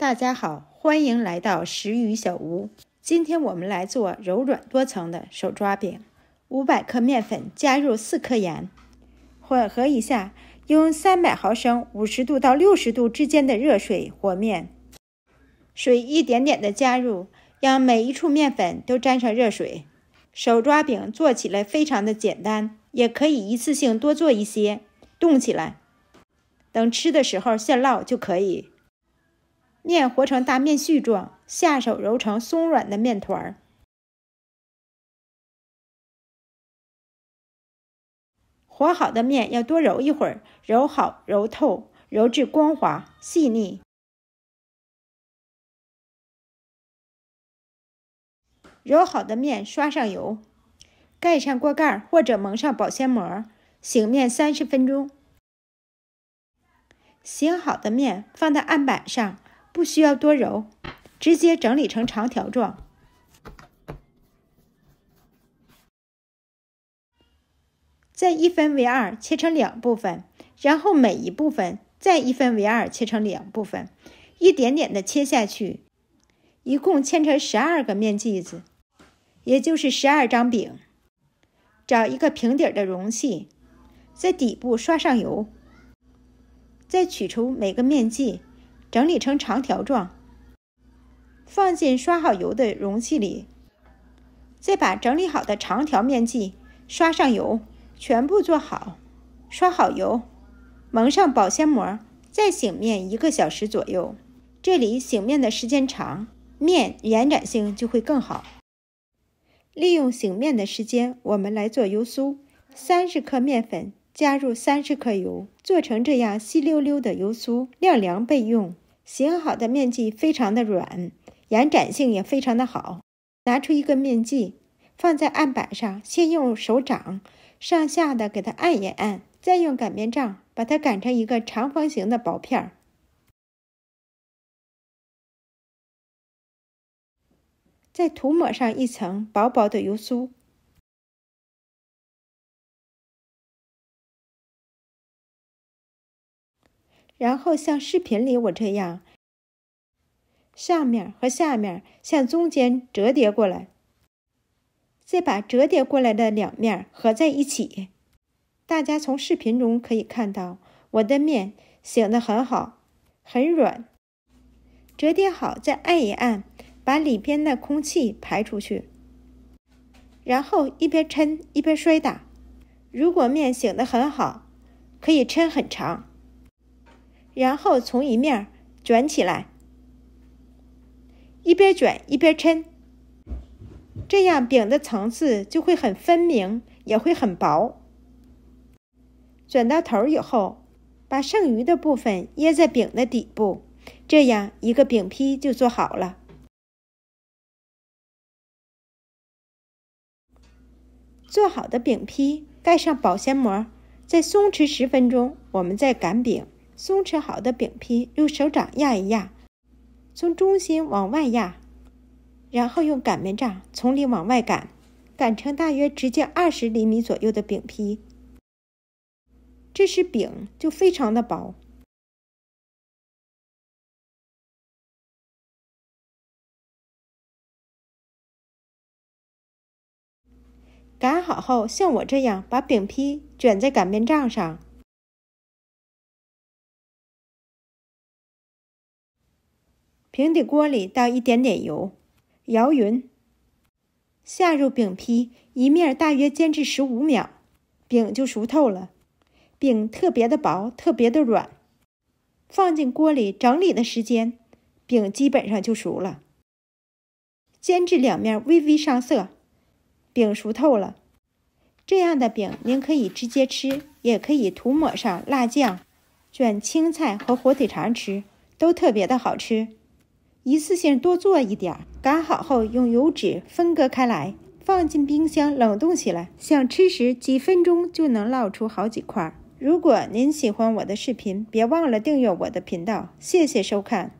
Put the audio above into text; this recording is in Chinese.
大家好，欢迎来到食语小屋。今天我们来做柔软多层的手抓饼。五百克面粉加入四克盐，混合一下，用三百毫升五十度到六十度之间的热水和面，水一点点的加入，让每一处面粉都沾上热水。手抓饼做起来非常的简单，也可以一次性多做一些，冻起来，等吃的时候现烙就可以。面和成大面絮状，下手揉成松软的面团儿。和好的面要多揉一会儿，揉好揉透，揉至光滑细腻。揉好的面刷上油，盖上锅盖儿或者蒙上保鲜膜，醒面三十分钟。醒好的面放在案板上。不需要多揉，直接整理成长条状，再一分为二，切成两部分，然后每一部分再一分为二，切成两部分，一点点的切下去，一共切成十二个面剂子，也就是十二张饼。找一个平底的容器，在底部刷上油，再取出每个面剂。整理成长条状，放进刷好油的容器里，再把整理好的长条面剂刷上油，全部做好，刷好油，蒙上保鲜膜，再醒面一个小时左右。这里醒面的时间长，面延展性就会更好。利用醒面的时间，我们来做油酥：三十克面粉加入三十克油，做成这样稀溜溜的油酥，晾凉备用。醒好的面剂非常的软，延展性也非常的好。拿出一个面剂，放在案板上，先用手掌上下的给它按一按，再用擀面杖把它擀成一个长方形的薄片儿，再涂抹上一层薄薄的油酥，然后像视频里我这样。上面和下面向中间折叠过来，再把折叠过来的两面合在一起。大家从视频中可以看到，我的面醒得很好，很软。折叠好再按一按，把里边的空气排出去。然后一边抻一边摔打，如果面醒得很好，可以抻很长。然后从一面卷起来。一边卷一边抻，这样饼的层次就会很分明，也会很薄。卷到头以后，把剩余的部分掖在饼的底部，这样一个饼坯就做好了。做好的饼坯盖上保鲜膜，再松弛十分钟，我们再擀饼。松弛好的饼坯用手掌压一压。从中心往外压，然后用擀面杖从里往外擀，擀成大约直径二十厘米左右的饼皮。这是饼就非常的薄。擀好后，像我这样把饼皮卷在擀面杖上。平底锅里倒一点点油，摇匀，下入饼皮一面，大约煎至十五秒，饼就熟透了。饼特别的薄，特别的软，放进锅里整理的时间，饼基本上就熟了。煎至两面微微上色，饼熟透了。这样的饼您可以直接吃，也可以涂抹上辣酱，卷青菜和火腿肠吃，都特别的好吃。一次性多做一点儿，擀好后用油纸分割开来，放进冰箱冷冻起来。想吃时，几分钟就能烙出好几块。如果您喜欢我的视频，别忘了订阅我的频道。谢谢收看。